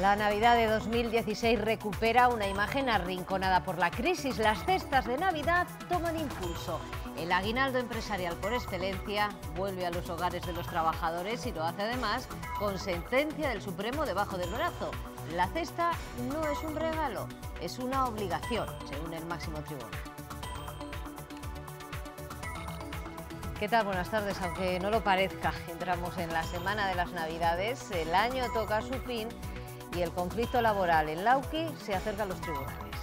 La Navidad de 2016 recupera una imagen arrinconada por la crisis. Las cestas de Navidad toman impulso. El aguinaldo empresarial por excelencia vuelve a los hogares de los trabajadores y lo hace además con sentencia del Supremo debajo del brazo. La cesta no es un regalo, es una obligación, según el máximo tribunal. ¿Qué tal? Buenas tardes, aunque no lo parezca, entramos en la semana de las Navidades, el año toca su fin y el conflicto laboral en Lauki se acerca a los tribunales.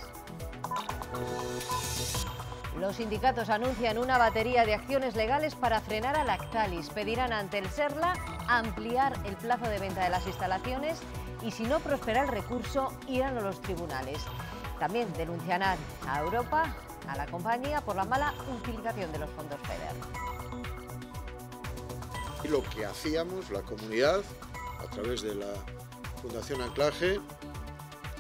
Los sindicatos anuncian una batería de acciones legales para frenar a Lactalis. Pedirán ante el SERLA ampliar el plazo de venta de las instalaciones y si no prospera el recurso, irán a los tribunales. También denunciarán a Europa, a la compañía, por la mala utilización de los fondos FEDER. Lo que hacíamos, la comunidad, a través de la Fundación Anclaje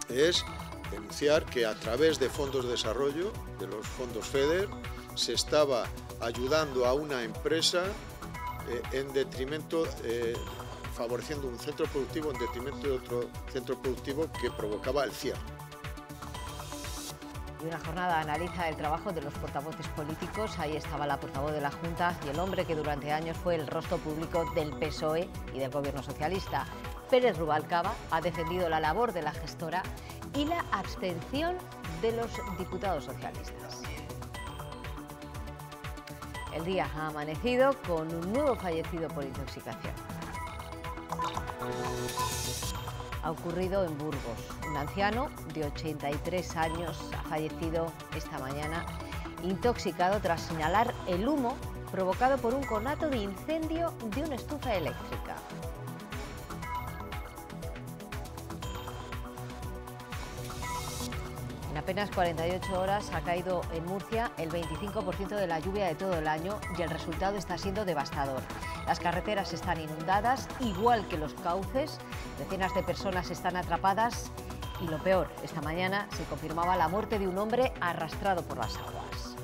es denunciar que a través de fondos de desarrollo, de los fondos FEDER, se estaba ayudando a una empresa eh, en detrimento, eh, favoreciendo un centro productivo en detrimento de otro centro productivo que provocaba el cierre. Y una jornada analiza el trabajo de los portavoces políticos. Ahí estaba la portavoz de la Junta y el hombre que durante años fue el rostro público del PSOE y del Gobierno Socialista. Pérez Rubalcaba ha defendido la labor de la gestora y la abstención de los diputados socialistas. El día ha amanecido con un nuevo fallecido por intoxicación. Ha ocurrido en Burgos. Un anciano de 83 años ha fallecido esta mañana intoxicado tras inhalar el humo provocado por un conato de incendio de una estufa eléctrica. apenas 48 horas ha caído en Murcia el 25% de la lluvia de todo el año y el resultado está siendo devastador. Las carreteras están inundadas, igual que los cauces, decenas de personas están atrapadas y lo peor, esta mañana se confirmaba la muerte de un hombre arrastrado por las aguas.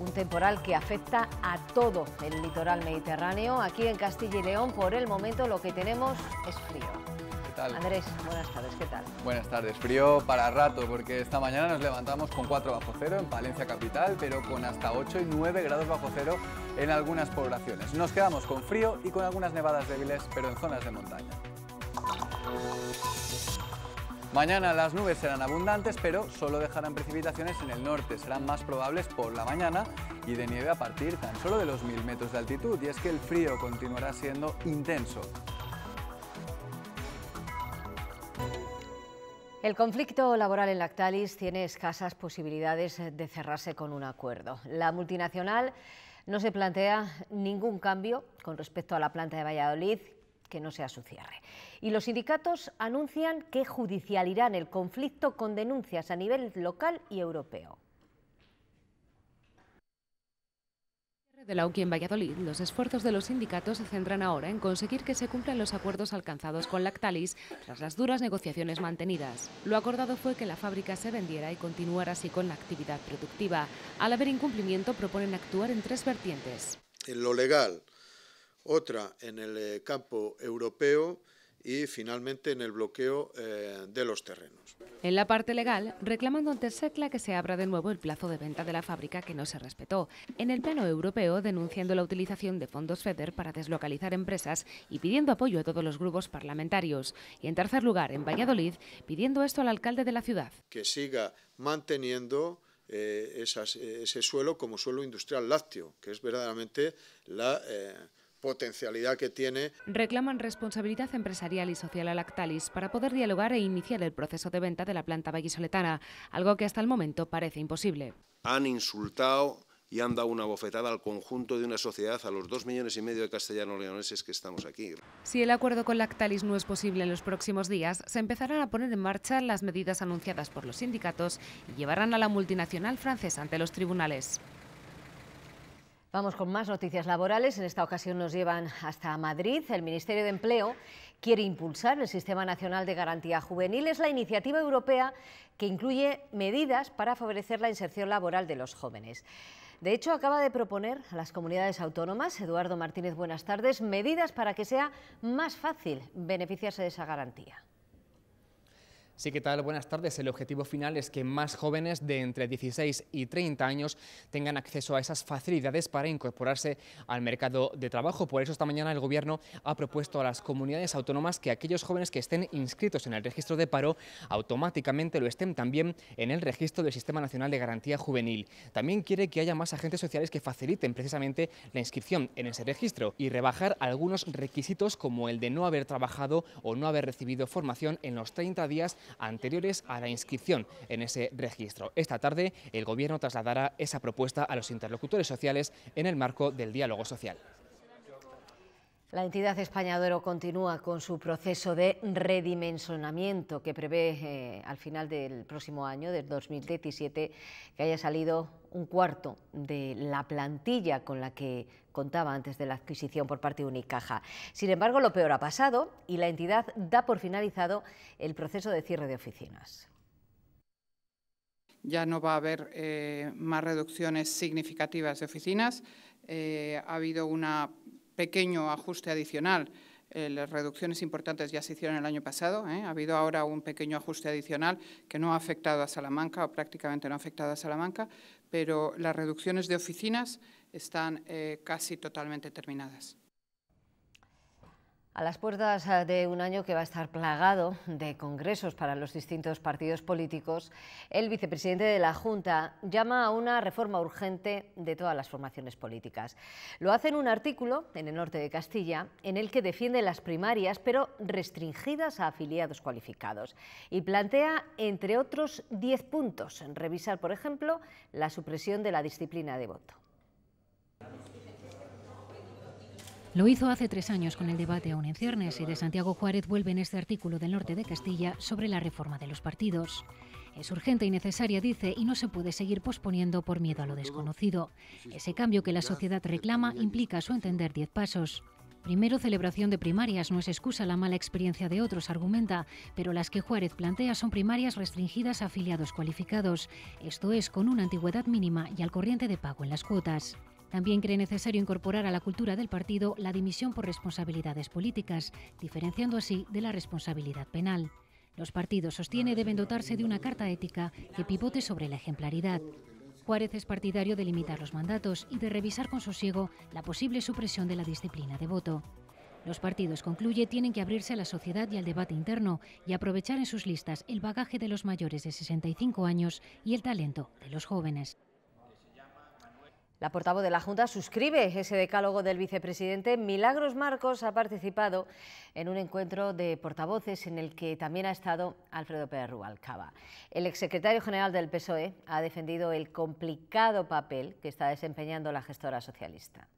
Un temporal que afecta a todo el litoral mediterráneo. Aquí en Castilla y León, por el momento, lo que tenemos es frío. Andrés, buenas tardes, ¿qué tal? Buenas tardes, frío para rato porque esta mañana nos levantamos con 4 bajo cero en Palencia capital, pero con hasta 8 y 9 grados bajo cero en algunas poblaciones. Nos quedamos con frío y con algunas nevadas débiles, pero en zonas de montaña. Mañana las nubes serán abundantes, pero solo dejarán precipitaciones en el norte. Serán más probables por la mañana y de nieve a partir tan solo de los 1.000 metros de altitud. Y es que el frío continuará siendo intenso. El conflicto laboral en Lactalis tiene escasas posibilidades de cerrarse con un acuerdo. La multinacional no se plantea ningún cambio con respecto a la planta de Valladolid que no sea su cierre. Y los sindicatos anuncian que judicializarán el conflicto con denuncias a nivel local y europeo. de la en Valladolid, los esfuerzos de los sindicatos se centran ahora en conseguir que se cumplan los acuerdos alcanzados con Lactalis tras las duras negociaciones mantenidas. Lo acordado fue que la fábrica se vendiera y continuara así con la actividad productiva. Al haber incumplimiento proponen actuar en tres vertientes. En lo legal, otra en el eh, campo europeo y finalmente en el bloqueo eh, de los terrenos. En la parte legal, reclamando ante SECLA que se abra de nuevo el plazo de venta de la fábrica que no se respetó. En el plano europeo, denunciando la utilización de fondos FEDER para deslocalizar empresas y pidiendo apoyo a todos los grupos parlamentarios. Y en tercer lugar, en Valladolid, pidiendo esto al alcalde de la ciudad. Que siga manteniendo eh, eh, ese suelo como suelo industrial lácteo, que es verdaderamente la potencialidad que tiene. Reclaman responsabilidad empresarial y social a Lactalis para poder dialogar e iniciar el proceso de venta de la planta vallisoletana, algo que hasta el momento parece imposible. Han insultado y han dado una bofetada al conjunto de una sociedad, a los dos millones y medio de castellanos leoneses que estamos aquí. Si el acuerdo con Lactalis no es posible en los próximos días, se empezarán a poner en marcha las medidas anunciadas por los sindicatos y llevarán a la multinacional francesa ante los tribunales. Vamos con más noticias laborales. En esta ocasión nos llevan hasta Madrid. El Ministerio de Empleo quiere impulsar el Sistema Nacional de Garantía Juvenil. Es la iniciativa europea que incluye medidas para favorecer la inserción laboral de los jóvenes. De hecho, acaba de proponer a las comunidades autónomas, Eduardo Martínez, buenas tardes, medidas para que sea más fácil beneficiarse de esa garantía. Sí, ¿qué tal? Buenas tardes. El objetivo final es que más jóvenes de entre 16 y 30 años tengan acceso a esas facilidades para incorporarse al mercado de trabajo. Por eso esta mañana el Gobierno ha propuesto a las comunidades autónomas que aquellos jóvenes que estén inscritos en el registro de paro automáticamente lo estén también en el registro del Sistema Nacional de Garantía Juvenil. También quiere que haya más agentes sociales que faciliten precisamente la inscripción en ese registro y rebajar algunos requisitos como el de no haber trabajado o no haber recibido formación en los 30 días anteriores a la inscripción en ese registro. Esta tarde el Gobierno trasladará esa propuesta a los interlocutores sociales en el marco del diálogo social. La entidad españadoro continúa con su proceso de redimensionamiento que prevé eh, al final del próximo año, del 2017, que haya salido un cuarto de la plantilla con la que contaba antes de la adquisición por parte de Unicaja. Sin embargo, lo peor ha pasado y la entidad da por finalizado el proceso de cierre de oficinas ya no va a haber eh, más reducciones significativas de oficinas. Eh, ha habido una pequeño ajuste adicional. Eh, las reducciones importantes ya se hicieron el año pasado. ¿eh? Ha habido ahora un pequeño ajuste adicional que no ha afectado a Salamanca o prácticamente no ha afectado a Salamanca, pero las reducciones de oficinas están eh, casi totalmente terminadas. A las puertas eh, de un año que va a estar plagado de congresos para los distintos partidos políticos, el vicepresidente de la Junta llama a una reforma urgente de todas las formaciones políticas. Lo hace en un artículo en el norte de Castilla en el que defiende las primarias, pero restringidas a afiliados cualificados, y plantea, entre otros, 10 puntos. Revisar, por ejemplo, la supresión de la disciplina de voto. Lo hizo hace tres años con el debate aún en ciernes y de Santiago Juárez vuelve en este artículo del norte de Castilla sobre la reforma de los partidos. Es urgente y necesaria, dice, y no se puede seguir posponiendo por miedo a lo desconocido. Ese cambio que la sociedad reclama implica, a su entender, diez pasos. Primero, celebración de primarias no es excusa la mala experiencia de otros, argumenta, pero las que Juárez plantea son primarias restringidas a afiliados cualificados, esto es, con una antigüedad mínima y al corriente de pago en las cuotas. También cree necesario incorporar a la cultura del partido la dimisión por responsabilidades políticas, diferenciando así de la responsabilidad penal. Los partidos, sostiene, deben dotarse de una carta ética que pivote sobre la ejemplaridad. Juárez es partidario de limitar los mandatos y de revisar con sosiego la posible supresión de la disciplina de voto. Los partidos, concluye, tienen que abrirse a la sociedad y al debate interno y aprovechar en sus listas el bagaje de los mayores de 65 años y el talento de los jóvenes. La portavoz de la Junta suscribe ese decálogo del vicepresidente. Milagros Marcos ha participado en un encuentro de portavoces en el que también ha estado Alfredo Pérez Rubalcaba. El exsecretario general del PSOE ha defendido el complicado papel que está desempeñando la gestora socialista.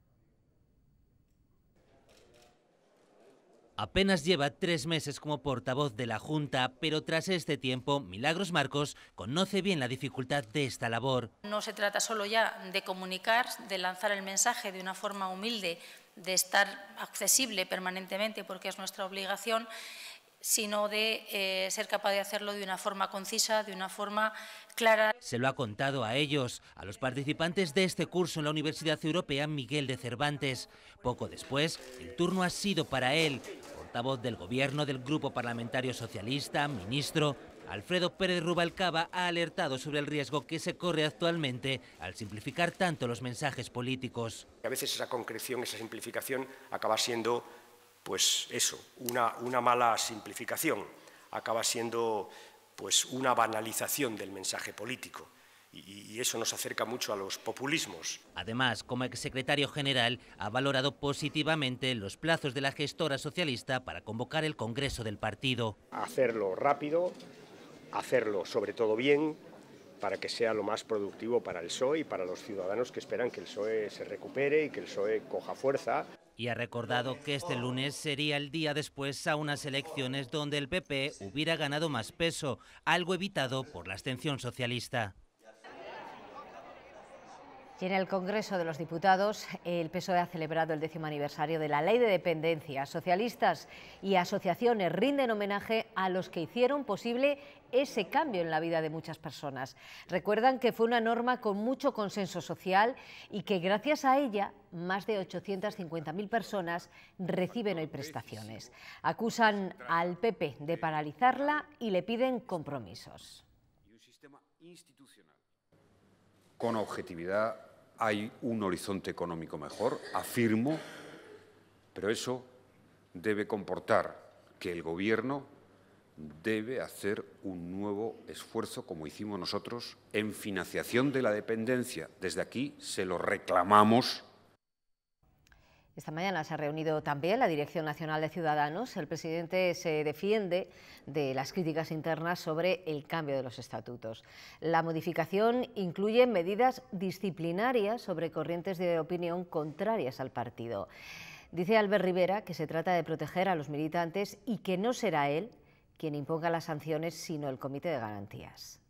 Apenas lleva tres meses como portavoz de la Junta, pero tras este tiempo, Milagros Marcos conoce bien la dificultad de esta labor. No se trata solo ya de comunicar, de lanzar el mensaje de una forma humilde, de estar accesible permanentemente, porque es nuestra obligación, sino de eh, ser capaz de hacerlo de una forma concisa, de una forma clara. Se lo ha contado a ellos, a los participantes de este curso en la Universidad Europea Miguel de Cervantes. Poco después, el turno ha sido para él, portavoz del gobierno del Grupo Parlamentario Socialista, ministro. Alfredo Pérez Rubalcaba ha alertado sobre el riesgo que se corre actualmente al simplificar tanto los mensajes políticos. A veces esa concreción, esa simplificación acaba siendo pues eso, una, mala simplificación, acaba siendo pues una banalización del mensaje político y eso nos acerca mucho a los populismos. Además, como exsecretario general, ha valorado positivamente los plazos de la gestora socialista para convocar el Congreso del partido. Hacerlo rápido, hacerlo sobre todo bien, para que sea lo más productivo para el PSOE y para los ciudadanos que esperan que el PSOE se recupere y que el PSOE coja fuerza y ha recordado que este lunes sería el día después a unas elecciones donde el PP hubiera ganado más peso, algo evitado por la abstención socialista. Y en el Congreso de los Diputados, el PSOE ha celebrado el décimo aniversario de la Ley de Dependencia. Socialistas y asociaciones rinden homenaje a los que hicieron posible ese cambio en la vida de muchas personas. Recuerdan que fue una norma con mucho consenso social y que gracias a ella más de 850.000 personas reciben hoy prestaciones. Acusan al PP de paralizarla y le piden compromisos. Con objetividad hay un horizonte económico mejor, afirmo, pero eso debe comportar que el Gobierno debe hacer un nuevo esfuerzo, como hicimos nosotros, en financiación de la dependencia. Desde aquí se lo reclamamos esta mañana se ha reunido también la Dirección Nacional de Ciudadanos. El presidente se defiende de las críticas internas sobre el cambio de los estatutos. La modificación incluye medidas disciplinarias sobre corrientes de opinión contrarias al partido. Dice Albert Rivera que se trata de proteger a los militantes y que no será él quien imponga las sanciones, sino el Comité de Garantías.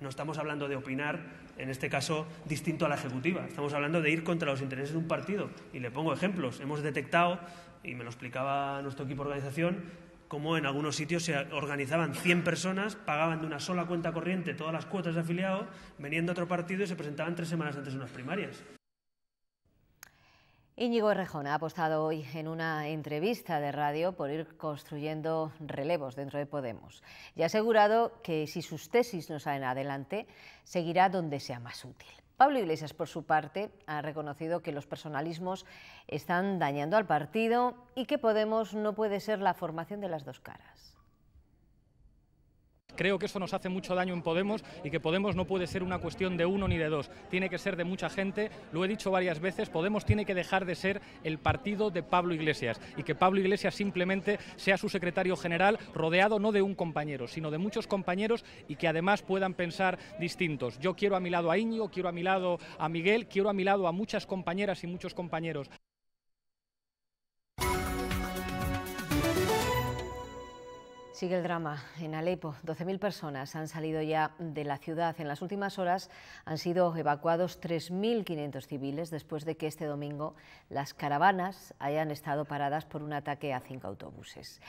No estamos hablando de opinar, en este caso, distinto a la ejecutiva. Estamos hablando de ir contra los intereses de un partido. Y le pongo ejemplos. Hemos detectado, y me lo explicaba nuestro equipo de organización, cómo en algunos sitios se organizaban 100 personas, pagaban de una sola cuenta corriente todas las cuotas de afiliado, venían de otro partido y se presentaban tres semanas antes de unas primarias. Íñigo Rejón ha apostado hoy en una entrevista de radio por ir construyendo relevos dentro de Podemos y ha asegurado que si sus tesis no salen adelante, seguirá donde sea más útil. Pablo Iglesias, por su parte, ha reconocido que los personalismos están dañando al partido y que Podemos no puede ser la formación de las dos caras. Creo que eso nos hace mucho daño en Podemos y que Podemos no puede ser una cuestión de uno ni de dos, tiene que ser de mucha gente. Lo he dicho varias veces, Podemos tiene que dejar de ser el partido de Pablo Iglesias y que Pablo Iglesias simplemente sea su secretario general rodeado no de un compañero, sino de muchos compañeros y que además puedan pensar distintos. Yo quiero a mi lado a Iñigo, quiero a mi lado a Miguel, quiero a mi lado a muchas compañeras y muchos compañeros. Sigue el drama en Alepo. 12.000 personas han salido ya de la ciudad. En las últimas horas han sido evacuados 3.500 civiles después de que este domingo las caravanas hayan estado paradas por un ataque a cinco autobuses.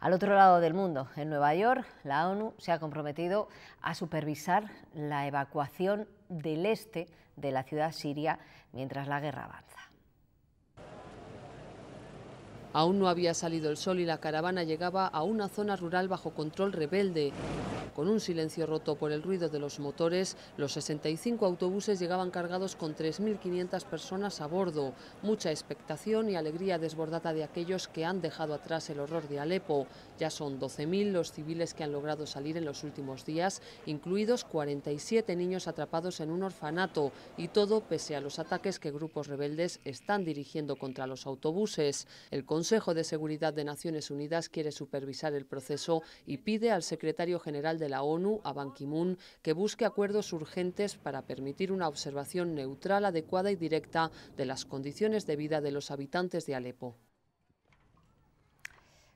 Al otro lado del mundo, en Nueva York, la ONU se ha comprometido a supervisar la evacuación del este de la ciudad siria mientras la guerra avanza. Aún no había salido el sol y la caravana llegaba a una zona rural bajo control rebelde. Con un silencio roto por el ruido de los motores, los 65 autobuses llegaban cargados con 3.500 personas a bordo. Mucha expectación y alegría desbordada de aquellos que han dejado atrás el horror de Alepo. Ya son 12.000 los civiles que han logrado salir en los últimos días, incluidos 47 niños atrapados en un orfanato, y todo pese a los ataques que grupos rebeldes están dirigiendo contra los autobuses. El Consejo de Seguridad de Naciones Unidas quiere supervisar el proceso y pide al secretario general de la ONU, a Ban Ki-moon, que busque acuerdos urgentes para permitir una observación neutral, adecuada y directa de las condiciones de vida de los habitantes de Alepo.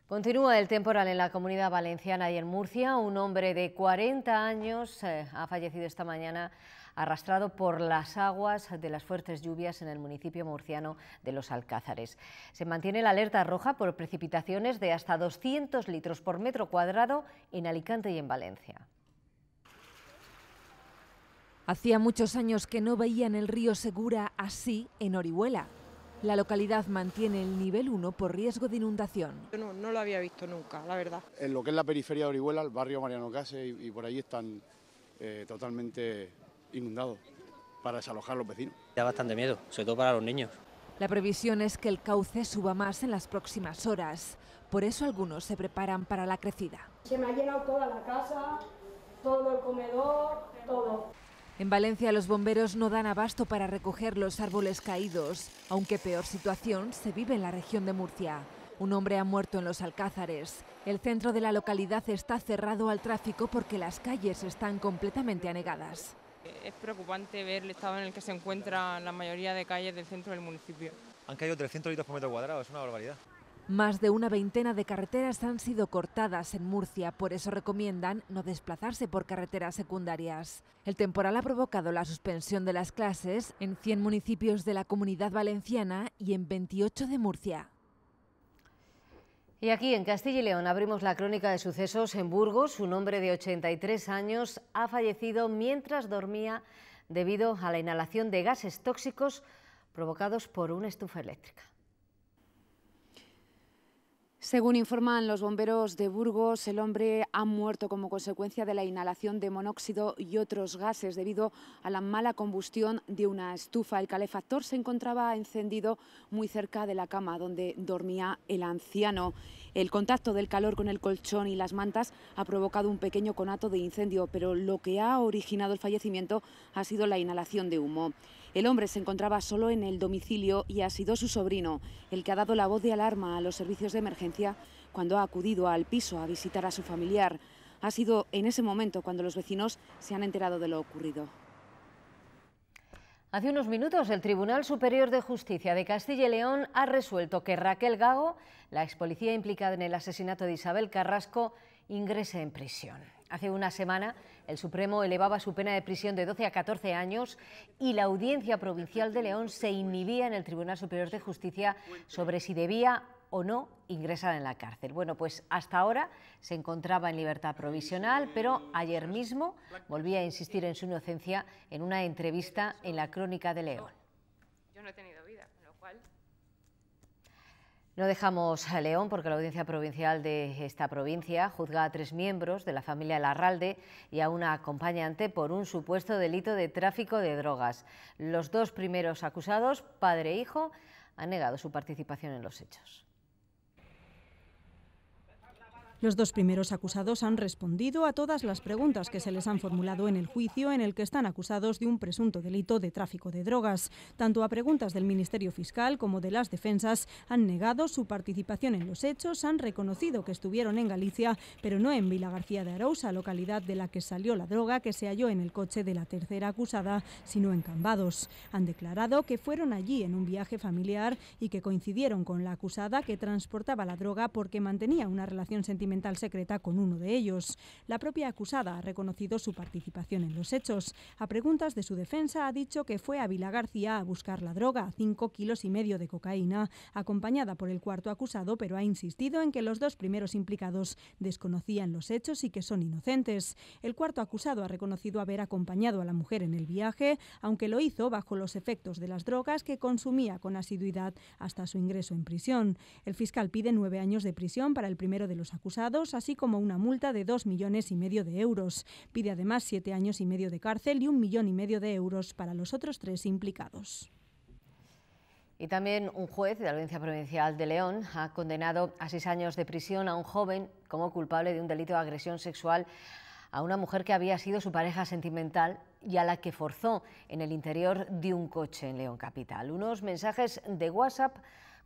Continúa el temporal en la comunidad valenciana y en Murcia. Un hombre de 40 años eh, ha fallecido esta mañana arrastrado por las aguas de las fuertes lluvias en el municipio murciano de Los Alcázares. Se mantiene la alerta roja por precipitaciones de hasta 200 litros por metro cuadrado en Alicante y en Valencia. Hacía muchos años que no veían el río Segura así en Orihuela. La localidad mantiene el nivel 1 por riesgo de inundación. No, lo había visto nunca, la verdad. En lo que es la periferia de Orihuela, el barrio Mariano Case y, por ahí están eh, totalmente inundado para desalojar a los vecinos. Da bastante miedo, sobre todo para los niños. La previsión es que el cauce suba más en las próximas horas. Por eso algunos se preparan para la crecida. Se me ha llenado toda la casa, todo el comedor, todo. En Valencia los bomberos no dan abasto para recoger los árboles caídos, aunque peor situación se vive en la región de Murcia. Un hombre ha muerto en los Alcázares. El centro de la localidad está cerrado al tráfico porque las calles están completamente anegadas. Es preocupante ver el estado en el que se encuentran la mayoría de calles del centro del municipio. Han caído 300 litros por metro cuadrado, es una barbaridad. Más de una veintena de carreteras han sido cortadas en Murcia, por eso recomiendan no desplazarse por carreteras secundarias. El temporal ha provocado la suspensión de las clases en 100 municipios de la comunidad valenciana y en 28 de Murcia. Y aquí en Castilla y León abrimos la crónica de sucesos en Burgos. Un hombre de 83 años ha fallecido mientras dormía debido a la inhalación de gases tóxicos provocados por una estufa eléctrica. Según informan los bomberos de Burgos, el hombre ha muerto como consecuencia de la inhalación de monóxido y otros gases debido a la mala combustión de una estufa. El calefactor se encontraba encendido muy cerca de la cama donde dormía el anciano. El contacto del calor con el colchón y las mantas ha provocado un pequeño conato de incendio, pero lo que ha originado el fallecimiento ha sido la inhalación de humo. El hombre se encontraba solo en el domicilio y ha sido su sobrino el que ha dado la voz de alarma a los servicios de emergencia cuando ha acudido al piso a visitar a su familiar. Ha sido en ese momento cuando los vecinos se han enterado de lo ocurrido. Hace unos minutos el Tribunal Superior de Justicia de Castilla y León ha resuelto que Raquel Gago, la ex policía implicada en el asesinato de Isabel Carrasco, ingrese en prisión. Hace una semana el Supremo elevaba su pena de prisión de 12 a 14 años y la Audiencia Provincial de León se inhibía en el Tribunal Superior de Justicia sobre si debía o no ingresar en la cárcel. Bueno, pues hasta ahora se encontraba en libertad provisional, pero ayer mismo volvía a insistir en su inocencia en una entrevista en la Crónica de León. Yo no he tenido vida, lo cual... No dejamos a León porque la audiencia provincial de esta provincia juzga a tres miembros de la familia Larralde y a una acompañante por un supuesto delito de tráfico de drogas. Los dos primeros acusados, padre e hijo, han negado su participación en los hechos. Los dos primeros acusados han respondido a todas las preguntas que se les han formulado en el juicio en el que están acusados de un presunto delito de tráfico de drogas. Tanto a preguntas del Ministerio Fiscal como de las defensas han negado su participación en los hechos, han reconocido que estuvieron en Galicia, pero no en Vila García de Arousa, localidad de la que salió la droga que se halló en el coche de la tercera acusada, sino en Cambados. Han declarado que fueron allí en un viaje familiar y que coincidieron con la acusada que transportaba la droga porque mantenía una relación sentimental mental secreta con uno de ellos. La propia acusada ha reconocido su participación en los hechos. A preguntas de su defensa ha dicho que fue a Vila García a buscar la droga, cinco kilos y medio de cocaína, acompañada por el cuarto acusado, pero ha insistido en que los dos primeros implicados desconocían los hechos y que son inocentes. El cuarto acusado ha reconocido haber acompañado a la mujer en el viaje, aunque lo hizo bajo los efectos de las drogas que consumía con asiduidad hasta su ingreso en prisión. El fiscal pide nueve años de prisión para el primero de los acusados así como una multa de dos millones y medio de euros. Pide además siete años y medio de cárcel y un millón y medio de euros para los otros tres implicados. Y también un juez de la Audiencia Provincial de León ha condenado a seis años de prisión a un joven como culpable de un delito de agresión sexual a una mujer que había sido su pareja sentimental y a la que forzó en el interior de un coche en León Capital. Unos mensajes de WhatsApp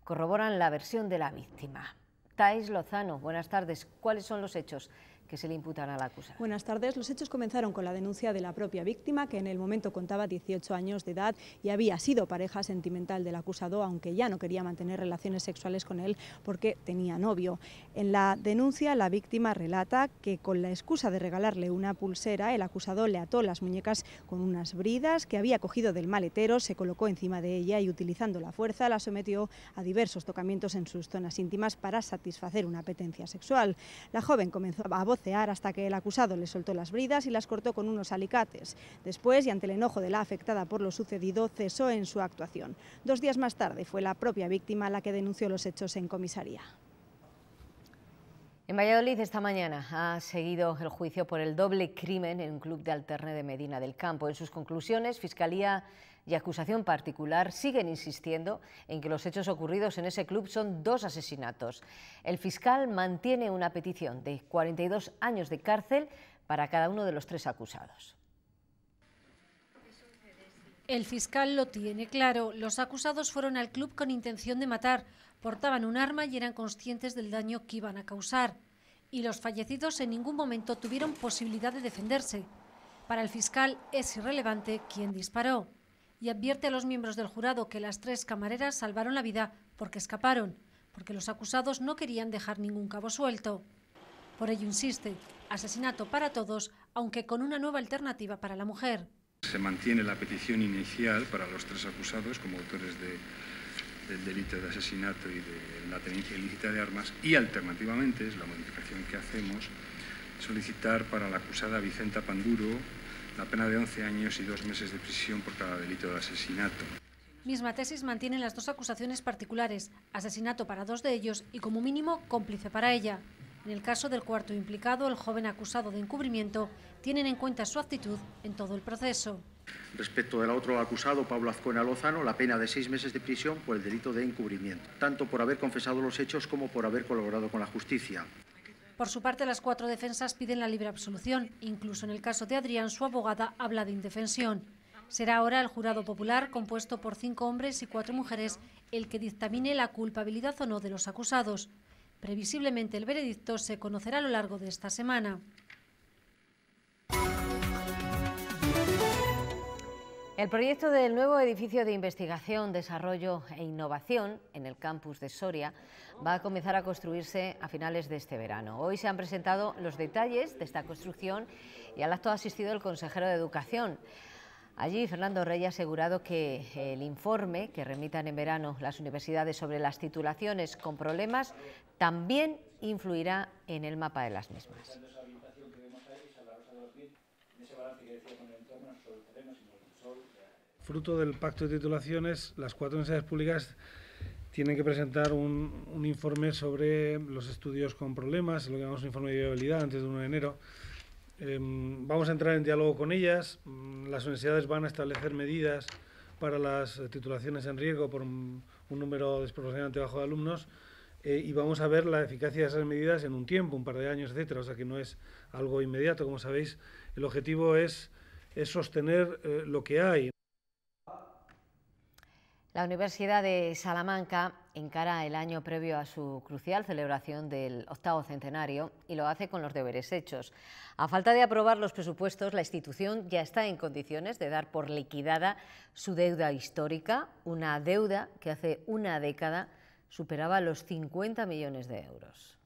corroboran la versión de la víctima. Tais Lozano, buenas tardes. ¿Cuáles son los hechos? que se le a la acusada. Buenas tardes. Los hechos comenzaron con la denuncia de la propia víctima, que en el momento contaba 18 años de edad y había sido pareja sentimental del acusado, aunque ya no quería mantener relaciones sexuales con él porque tenía novio. En la denuncia, la víctima relata que con la excusa de regalarle una pulsera, el acusado le ató las muñecas con unas bridas que había cogido del maletero, se colocó encima de ella y utilizando la fuerza la sometió a diversos tocamientos en sus zonas íntimas para satisfacer una apetencia sexual. La joven comenzó a voz hasta que el acusado le soltó las bridas y las cortó con unos alicates. Después, y ante el enojo de la afectada por lo sucedido, cesó en su actuación. Dos días más tarde fue la propia víctima la que denunció los hechos en comisaría. En Valladolid esta mañana ha seguido el juicio por el doble crimen en un club de alterne de Medina del Campo. En sus conclusiones, Fiscalía y acusación particular siguen insistiendo en que los hechos ocurridos en ese club son dos asesinatos. El fiscal mantiene una petición de 42 años de cárcel para cada uno de los tres acusados. El fiscal lo tiene claro. Los acusados fueron al club con intención de matar, portaban un arma y eran conscientes del daño que iban a causar. Y los fallecidos en ningún momento tuvieron posibilidad de defenderse. Para el fiscal es irrelevante quién disparó y advierte a los miembros del jurado que las tres camareras salvaron la vida porque escaparon, porque los acusados no querían dejar ningún cabo suelto. Por ello insiste, asesinato para todos, aunque con una nueva alternativa para la mujer. Se mantiene la petición inicial para los tres acusados como autores del delito de asesinato y de la tenencia ilícita de armas y alternativamente, es la modificación que hacemos, solicitar para la acusada Vicenta Panduro la pena de 11 años y dos meses de prisión por cada delito de asesinato. Misma tesis mantienen las dos acusaciones particulares, asesinato para dos de ellos y como mínimo cómplice para ella. En el caso del cuarto implicado, el joven acusado de encubrimiento, tienen en cuenta su actitud en todo el proceso. Respecto del otro acusado, Pablo Azcona Lozano, la pena de seis meses de prisión por el delito de encubrimiento, tanto por haber confesado los hechos como por haber colaborado con la justicia. Por su parte, las cuatro defensas piden la libre absolución. Incluso en el caso de Adrián, su abogada habla de indefensión. Será ahora el jurado popular, compuesto por cinco hombres y cuatro mujeres, el que dictamine la culpabilidad o no de los acusados. Previsiblemente el veredicto se conocerá a lo largo de esta semana. El proyecto del nuevo edificio de investigación, desarrollo e innovación en el campus de Soria va a comenzar a construirse a finales de este verano. Hoy se han presentado los detalles de esta construcción y al acto ha asistido el consejero de Educación. Allí Fernando Rey ha asegurado que el informe que remitan en verano las universidades sobre las titulaciones con problemas también influirá en el mapa de las mismas. Fruto del pacto de titulaciones, las cuatro universidades públicas tienen que presentar un, informe sobre los estudios con problemas, lo que llamamos un informe de viabilidad antes de 1 de enero. Em, vamos a entrar en diálogo con ellas. Mm, las universidades van a establecer medidas para las titulaciones en riesgo por un, número desproporcionadamente bajo de alumnos eh, y vamos a ver la eficacia de esas medidas en un tiempo, un par de años, etcétera. O sea que no es algo inmediato, como sabéis. El objetivo es sostener eh, lo que hay. La Universidad de Salamanca encara el año previo a su crucial celebración del octavo centenario y lo hace con los deberes hechos. A falta de aprobar los presupuestos, la institución ya está en condiciones de dar por liquidada su deuda histórica, una deuda que hace una década superaba los 50 millones de euros.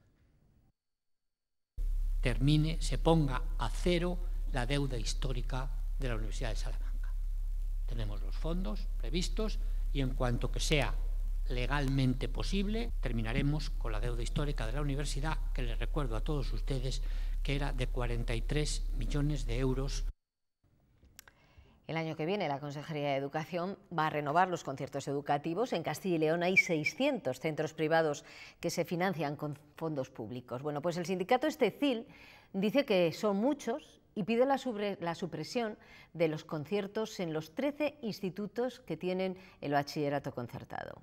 Termine, se ponga a cero la deuda histórica de la Universidad de Salamanca. Tenemos los fondos previstos y en cuanto que sea legalmente posible, terminaremos con la deuda histórica de la universidad, que les recuerdo a todos ustedes que era de 43 millones de euros. El año que viene la Consejería de Educación va a renovar los conciertos educativos. En Castilla y León hay 600 centros privados que se financian con fondos públicos. Bueno, pues el sindicato Estecil dice que son muchos y pide la, supresión de los conciertos en los 13 institutos que tienen el bachillerato concertado.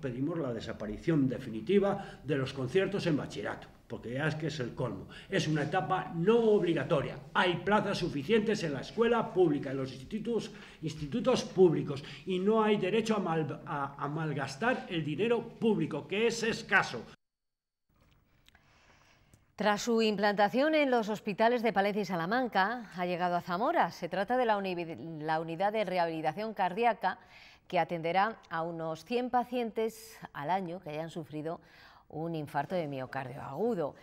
Pedimos la desaparición definitiva de los conciertos en bachillerato, porque ya es que es el colmo. Es una etapa no obligatoria. Hay plazas suficientes en la escuela pública, en los institutos, públicos, y no hay derecho a malgastar el dinero público, que es escaso. Tras su implantación en los hospitales de Palencia y Salamanca, ha llegado a Zamora. Se trata de la, unidad de rehabilitación cardíaca que atenderá a unos 100 pacientes al año que hayan sufrido un infarto de miocardio agudo.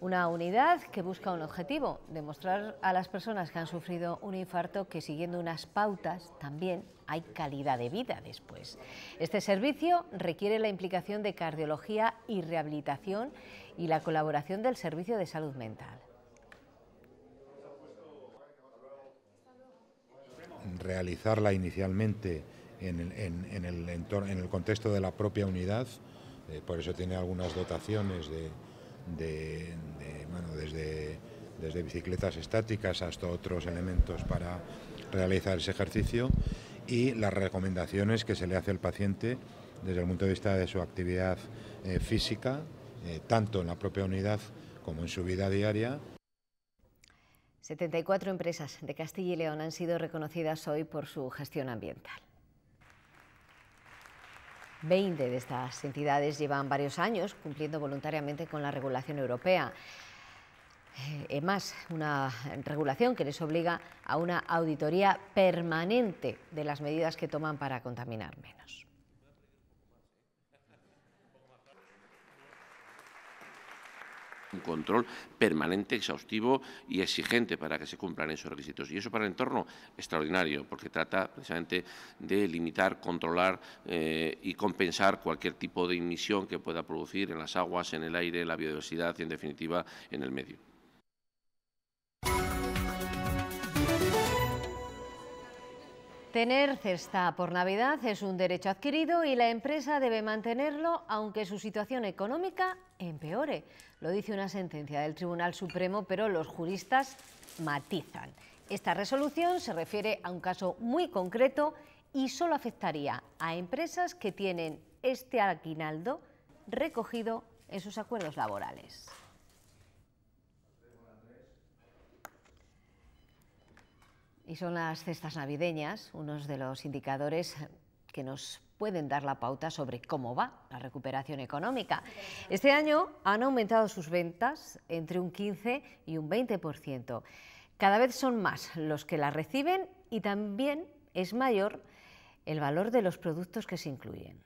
Una unidad que busca un objetivo, demostrar a las personas que han sufrido un infarto que siguiendo unas pautas también hay calidad de vida después. Este servicio requiere la implicación de cardiología y rehabilitación y la colaboración del Servicio de Salud Mental. Realizarla inicialmente en el, en, el, contexto de la propia unidad, eh, por eso tiene algunas dotaciones desde, bicicletas estáticas hasta otros elementos para realizar ese ejercicio y las recomendaciones que se le hace al paciente desde el punto de vista de su actividad eh, física, eh, tanto en la propia unidad como en su vida diaria. 74 empresas de Castilla y León han sido reconocidas hoy por su gestión ambiental. Veinte de estas entidades llevan varios años cumpliendo voluntariamente con la regulación europea. Eh, es más, una regulación que les obliga a una auditoría permanente de las medidas que toman para contaminar menos. un control permanente, exhaustivo y exigente para que se cumplan esos requisitos. Y eso para el entorno extraordinario, porque trata precisamente de limitar, controlar eh, y compensar cualquier tipo de emisión que pueda producir en las aguas, en el aire, en la biodiversidad y, en definitiva, en el medio. Tener cesta por Navidad es un derecho adquirido y la empresa debe mantenerlo aunque su situación económica empeore. Lo dice una sentencia del Tribunal Supremo, pero los juristas matizan. Esta resolución se refiere a un caso muy concreto y solo afectaría a empresas que tienen este aguinaldo recogido en sus acuerdos laborales. Y son las cestas navideñas, unos de los indicadores que nos pueden dar la pauta sobre cómo va la recuperación económica. Este año han aumentado sus ventas entre un 15 y un 20%. Cada vez son más los que las reciben y también es mayor el valor de los productos que se incluyen.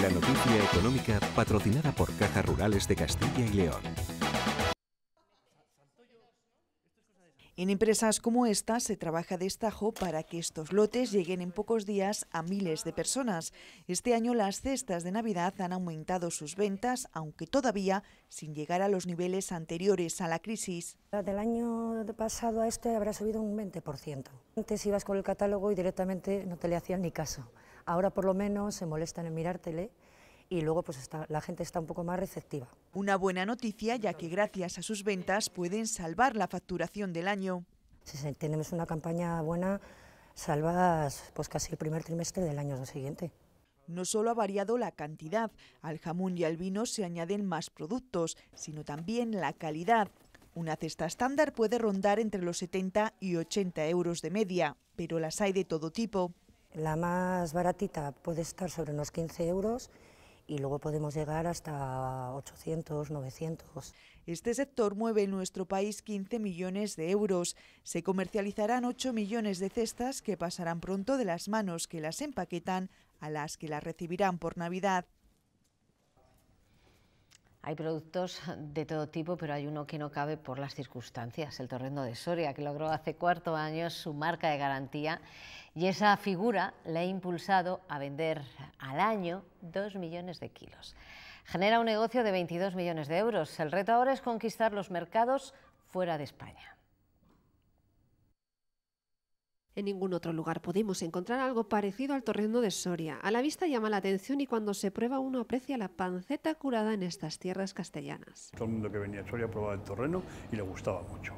La noticia económica patrocinada por Cajas Rurales de Castilla y León. En empresas como esta se trabaja de estajo para que estos lotes lleguen en pocos días a miles de personas. Este año las cestas de Navidad han aumentado sus ventas, aunque todavía sin llegar a los niveles anteriores a la crisis. Del año pasado a este habrá subido un 20%. Antes ibas con el catálogo y directamente no te le hacían ni caso. Ahora por lo menos se molestan en mirar tele y luego pues la gente está un poco más receptiva. Una buena noticia ya que gracias a sus ventas pueden salvar la facturación del año. Si tenemos una campaña buena, salvas pues casi el primer trimestre del año siguiente. No solo ha variado la cantidad, al jamón y al vino se añaden más productos, sino también la calidad. Una cesta estándar puede rondar entre los 70 y 80 euros de media, pero las hay de todo tipo. La más baratita puede estar sobre unos 15 euros y luego podemos llegar hasta 800, 900. Este sector mueve en nuestro país 15 millones de euros. Se comercializarán 8 millones de cestas que pasarán pronto de las manos que las empaquetan a las que las recibirán por Navidad. Hay productos de todo tipo, pero hay uno que no cabe por las circunstancias, el torrendo de Soria, que logró hace cuarto años su marca de garantía y esa figura le ha impulsado a vender al año dos millones de kilos. Genera un negocio de 22 millones de euros. El reto ahora es conquistar los mercados fuera de España. En ningún otro lugar podemos encontrar algo parecido al torreno de Soria. A la vista llama la atención y cuando se prueba uno aprecia la panceta curada en estas tierras castellanas. Todo el mundo que venía a Soria probaba el torreno y le gustaba mucho.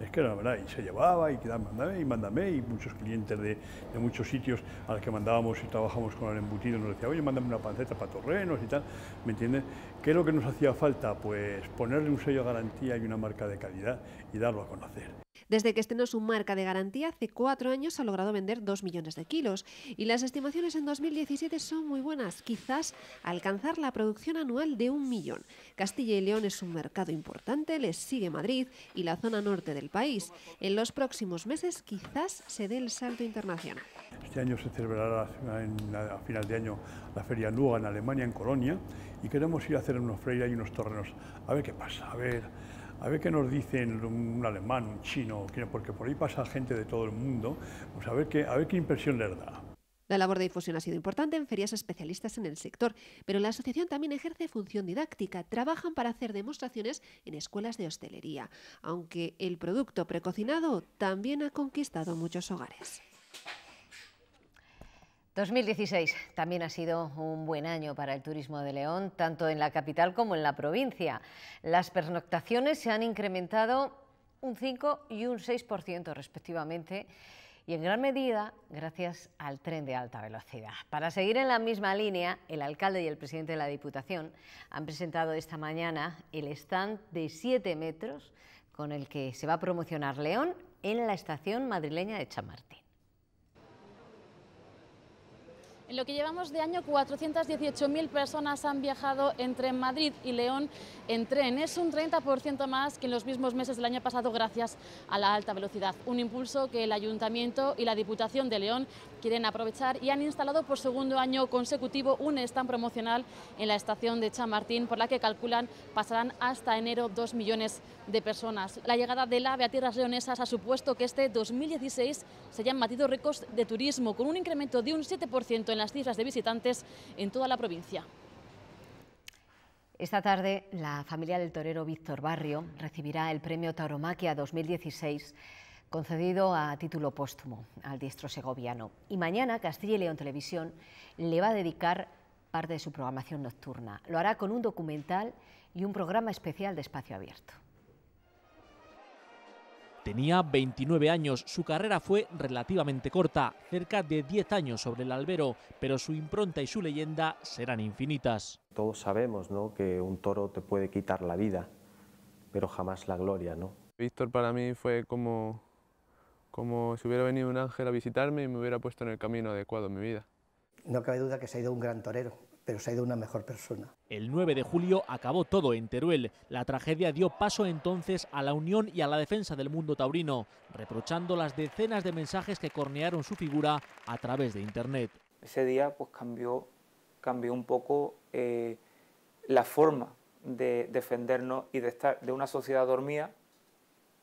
Es que era la verdad, y se llevaba y quedaba, mandame y mándame, y muchos clientes de, muchos sitios a los que mandábamos y trabajábamos con el embutido nos decían, oye, mándame una panceta para torrenos y tal, ¿me entiendes? ¿Qué es lo que nos hacía falta? Pues ponerle un sello de garantía y una marca de calidad y darlo a conocer. Desde que estrenó su marca de garantía hace cuatro años ha logrado vender dos millones de kilos y las estimaciones en 2017 son muy buenas, quizás alcanzar la producción anual de un millón. Castilla y León es un mercado importante, les sigue Madrid y la zona norte del país. En los próximos meses quizás se dé el salto internacional. Este año se celebrará a final de año la Feria Luga en Alemania, en Colonia, y queremos ir a hacer unos freiras y unos torrenos. A ver qué pasa, a ver a ver qué nos dicen un alemán, un chino, porque por ahí pasa gente de todo el mundo, pues a ver qué, a ver qué impresión les da. La labor de difusión ha sido importante en ferias especialistas en el sector, pero la asociación también ejerce función didáctica. Trabajan para hacer demostraciones en escuelas de hostelería, aunque el producto precocinado también ha conquistado muchos hogares. 2016 también ha sido un buen año para el turismo de León, tanto en la capital como en la provincia. Las pernoctaciones se han incrementado un 5 y un 6% respectivamente y en gran medida gracias al tren de alta velocidad. Para seguir en la misma línea, el alcalde y el presidente de la Diputación han presentado esta mañana el stand de 7 metros con el que se va a promocionar León en la estación madrileña de Chamartín. En lo que llevamos de año, 418.000 personas han viajado entre Madrid y León en tren. Es un 30% más que en los mismos meses del año pasado gracias a la alta velocidad. Un impulso que el Ayuntamiento y la Diputación de León quieren aprovechar y han instalado por segundo año consecutivo un stand promocional en la estación de Chamartín, por la que calculan pasarán hasta enero dos millones de personas. La llegada del AVE a tierras leonesas ha supuesto que este 2016 se hayan matido récords de turismo, con un incremento de un 7% en las cifras de visitantes en toda la provincia. Esta tarde, la familia del torero Víctor Barrio recibirá el premio Tauromaquia 2016 concedido a título póstumo al diestro segoviano. Y mañana Castilla y León Televisión le va a dedicar parte de su programación nocturna. Lo hará con un documental y un programa especial de espacio abierto. Tenía 29 años, su carrera fue relativamente corta, cerca de 10 años sobre el albero, pero su impronta y su leyenda serán infinitas. Todos sabemos ¿no? que un toro te puede quitar la vida, pero jamás la gloria. ¿no? Víctor para mí fue como como si hubiera venido un ángel a visitarme y me hubiera puesto en el camino adecuado en mi vida. No cabe duda que se ha ido un gran torero, pero se ha ido una mejor persona. El 9 de julio acabó todo en Teruel. La tragedia dio paso entonces a la unión y a la defensa del mundo taurino, reprochando las decenas de mensajes que cornearon su figura a través de Internet. Ese día pues cambió, cambió un poco eh, la forma de defendernos y de estar de una sociedad dormida,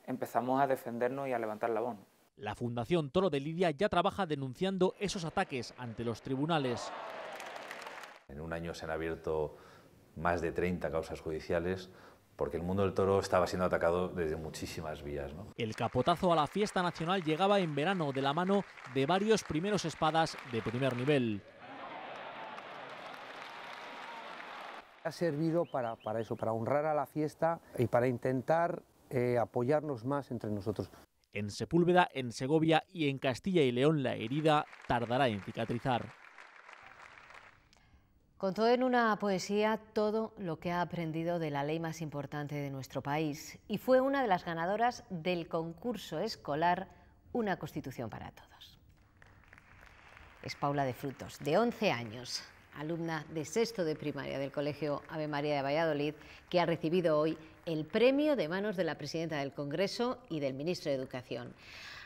empezamos a defendernos y a levantar la voz. La Fundación Toro de Lidia ya trabaja denunciando esos ataques ante los tribunales. En un año se han abierto más de 30 causas judiciales porque el mundo del toro estaba siendo atacado desde muchísimas vías. El capotazo a la fiesta nacional llegaba en verano de la mano de varios primeros espadas de primer nivel. Ha servido para, para eso, para honrar a la fiesta y para intentar eh, apoyarnos más entre nosotros. En Sepúlveda, en Segovia y en Castilla y León la herida tardará en cicatrizar. Contó en una poesía todo lo que ha aprendido de la ley más importante de nuestro país y fue una de las ganadoras del concurso escolar Una Constitución para Todos. Es Paula de Frutos, de 11 años alumna de sexto de primaria del Colegio Ave María de Valladolid, que ha recibido hoy el premio de manos de la presidenta del Congreso y del ministro de Educación.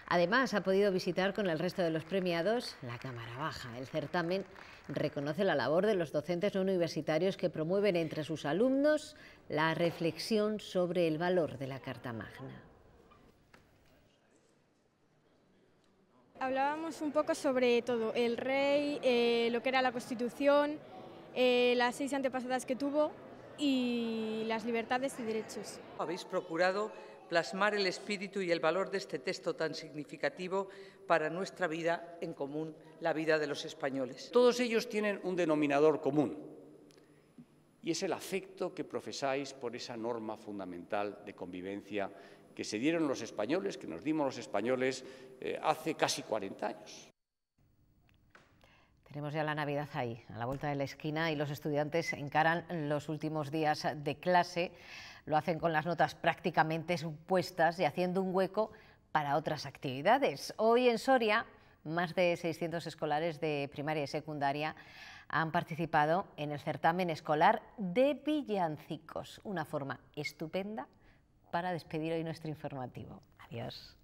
Además, ha podido visitar con el resto de los premiados la Cámara Baja. El certamen reconoce la labor de los docentes no universitarios que promueven entre sus alumnos la reflexión sobre el valor de la Carta Magna. Hablábamos un poco sobre todo, el rey, eh, lo que era la constitución, eh, las seis antepasadas que tuvo y las libertades y derechos. Habéis procurado plasmar el espíritu y el valor de este texto tan significativo para nuestra vida en común, la vida de los españoles. Todos ellos tienen un denominador común y es el afecto que profesáis por esa norma fundamental de convivencia que se dieron los españoles, que nos dimos los españoles eh, hace casi 40 años. Tenemos ya la Navidad ahí, a la vuelta de la esquina, y los estudiantes encaran los últimos días de clase. Lo hacen con las notas prácticamente supuestas y haciendo un hueco para otras actividades. Hoy en Soria, más de 600 escolares de primaria y secundaria han participado en el certamen escolar de villancicos, una forma estupenda para despedir hoy nuestro informativo. Adiós.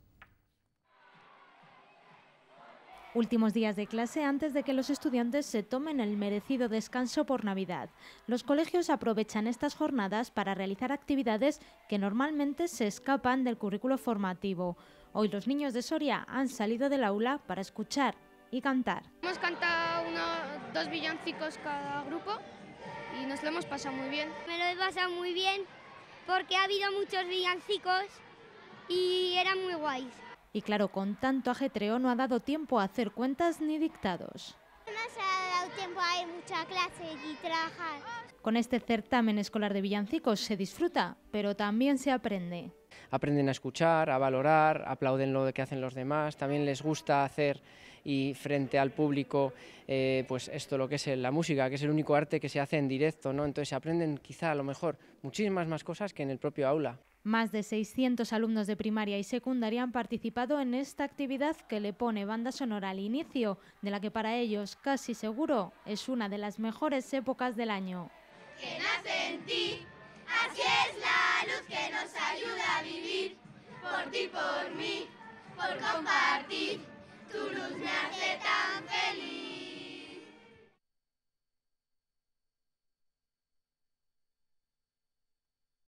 Últimos días de clase antes de que los estudiantes se tomen el merecido descanso por Navidad. Los colegios aprovechan estas jornadas para realizar actividades que normalmente se escapan del currículo formativo. Hoy los niños de Soria han salido del aula para escuchar y cantar. Hemos cantado dos villancicos cada grupo y nos lo hemos pasado muy bien. Me lo he pasado muy bien porque ha habido muchos villancicos y eran muy guays. Y claro, con tanto ajetreo no ha dado tiempo a hacer cuentas ni dictados. No se ha dado tiempo a ir clase y trabajar. Con este certamen escolar de villancicos se disfruta, pero también se aprende. Aprenden a escuchar, a valorar, aplauden lo que hacen los demás, también les gusta hacer y frente al público, eh, pues esto lo que es la música, que es el único arte que se hace en directo, ¿no? Entonces se aprenden quizá a lo mejor muchísimas más cosas que en el propio aula. Más de 600 alumnos de primaria y secundaria han participado en esta actividad que le pone banda sonora al inicio, de la que para ellos, casi seguro, es una de las mejores épocas del año. Que ti, así es la luz que nos ayuda a vivir, por ti, por mí, por compartir tu luz me hace tan feliz.